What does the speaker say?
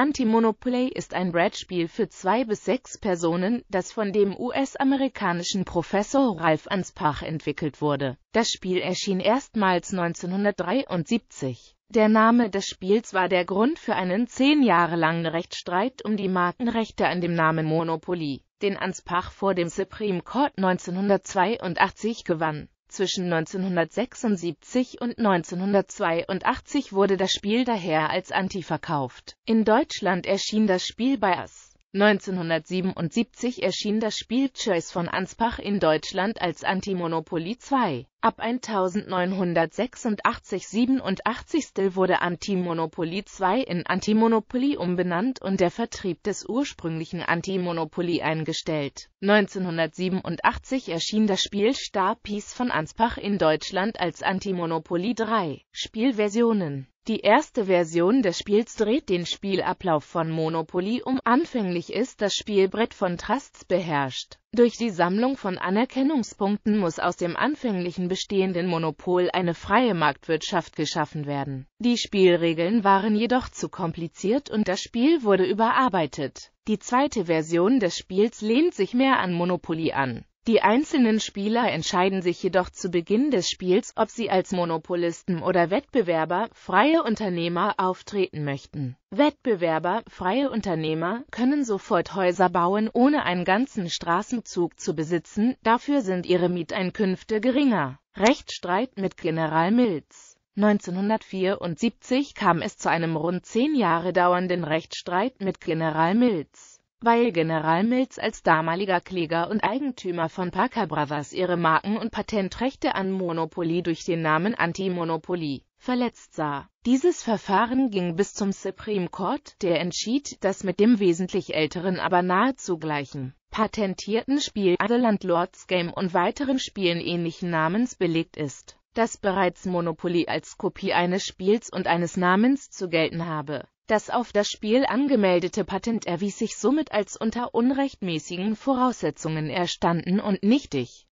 Anti-Monopoly ist ein Brettspiel für zwei bis sechs Personen, das von dem US-amerikanischen Professor Ralph Anspach entwickelt wurde. Das Spiel erschien erstmals 1973. Der Name des Spiels war der Grund für einen zehn Jahre langen Rechtsstreit um die Markenrechte an dem Namen Monopoly, den Anspach vor dem Supreme Court 1982 gewann zwischen 1976 und 1982 wurde das Spiel daher als Anti verkauft. In Deutschland erschien das Spiel bei AS. 1977 erschien das Spiel Choice von Ansbach in Deutschland als Antimonopoly 2. Ab 1986 87 wurde Antimonopoly 2 in Antimonopoly umbenannt und der Vertrieb des ursprünglichen Antimonopoly eingestellt. 1987 erschien das Spiel Star Piece von Ansbach in Deutschland als Antimonopoly 3. Spielversionen die erste Version des Spiels dreht den Spielablauf von Monopoly um. Anfänglich ist das Spielbrett von Trusts beherrscht. Durch die Sammlung von Anerkennungspunkten muss aus dem anfänglichen bestehenden Monopol eine freie Marktwirtschaft geschaffen werden. Die Spielregeln waren jedoch zu kompliziert und das Spiel wurde überarbeitet. Die zweite Version des Spiels lehnt sich mehr an Monopoly an die einzelnen Spieler entscheiden sich jedoch zu Beginn des Spiels, ob sie als Monopolisten oder Wettbewerber, freie Unternehmer auftreten möchten. Wettbewerber, freie Unternehmer können sofort Häuser bauen, ohne einen ganzen Straßenzug zu besitzen, dafür sind ihre Mieteinkünfte geringer. Rechtsstreit mit General Mills 1974 kam es zu einem rund zehn Jahre dauernden Rechtsstreit mit General Mills weil General Mills als damaliger Kläger und Eigentümer von Parker Brothers ihre Marken- und Patentrechte an Monopoly durch den Namen Anti-Monopoly verletzt sah. Dieses Verfahren ging bis zum Supreme Court, der entschied, dass mit dem wesentlich älteren aber nahezu gleichen patentierten Spiel The Landlords Game und weiteren Spielen ähnlichen Namens belegt ist, dass bereits Monopoly als Kopie eines Spiels und eines Namens zu gelten habe das auf das Spiel angemeldete Patent erwies sich somit als unter unrechtmäßigen Voraussetzungen erstanden und nichtig